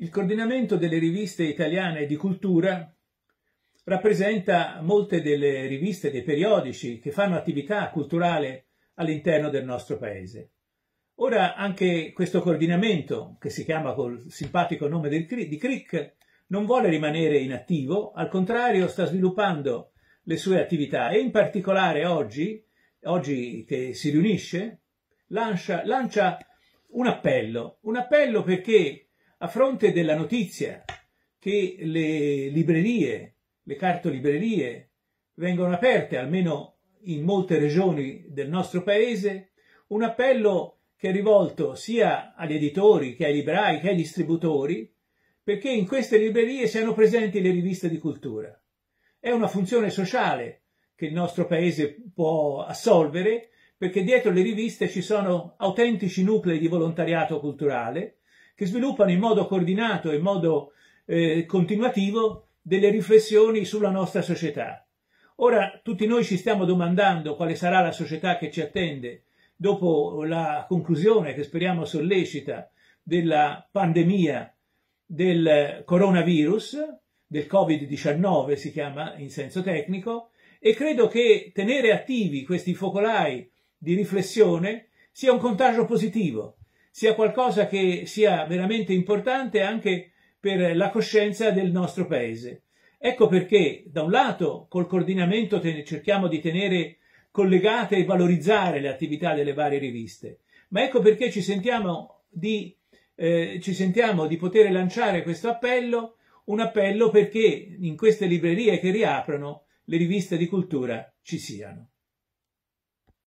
Il coordinamento delle riviste italiane di cultura rappresenta molte delle riviste, dei periodici che fanno attività culturale all'interno del nostro paese. Ora anche questo coordinamento, che si chiama col simpatico nome di CRIC, non vuole rimanere inattivo, al contrario sta sviluppando le sue attività e in particolare oggi, oggi che si riunisce, lancia, lancia un appello, un appello perché a fronte della notizia che le librerie, le cartolibrerie, vengono aperte, almeno in molte regioni del nostro paese, un appello che è rivolto sia agli editori che ai librai che ai distributori perché in queste librerie siano presenti le riviste di cultura. È una funzione sociale che il nostro paese può assolvere perché dietro le riviste ci sono autentici nuclei di volontariato culturale che sviluppano in modo coordinato e in modo eh, continuativo delle riflessioni sulla nostra società. Ora tutti noi ci stiamo domandando quale sarà la società che ci attende dopo la conclusione che speriamo sollecita della pandemia del coronavirus, del Covid-19 si chiama in senso tecnico, e credo che tenere attivi questi focolai di riflessione sia un contagio positivo, sia qualcosa che sia veramente importante anche per la coscienza del nostro paese. Ecco perché, da un lato, col coordinamento cerchiamo di tenere collegate e valorizzare le attività delle varie riviste, ma ecco perché ci sentiamo di, eh, ci sentiamo di poter lanciare questo appello, un appello perché in queste librerie che riaprono le riviste di cultura ci siano.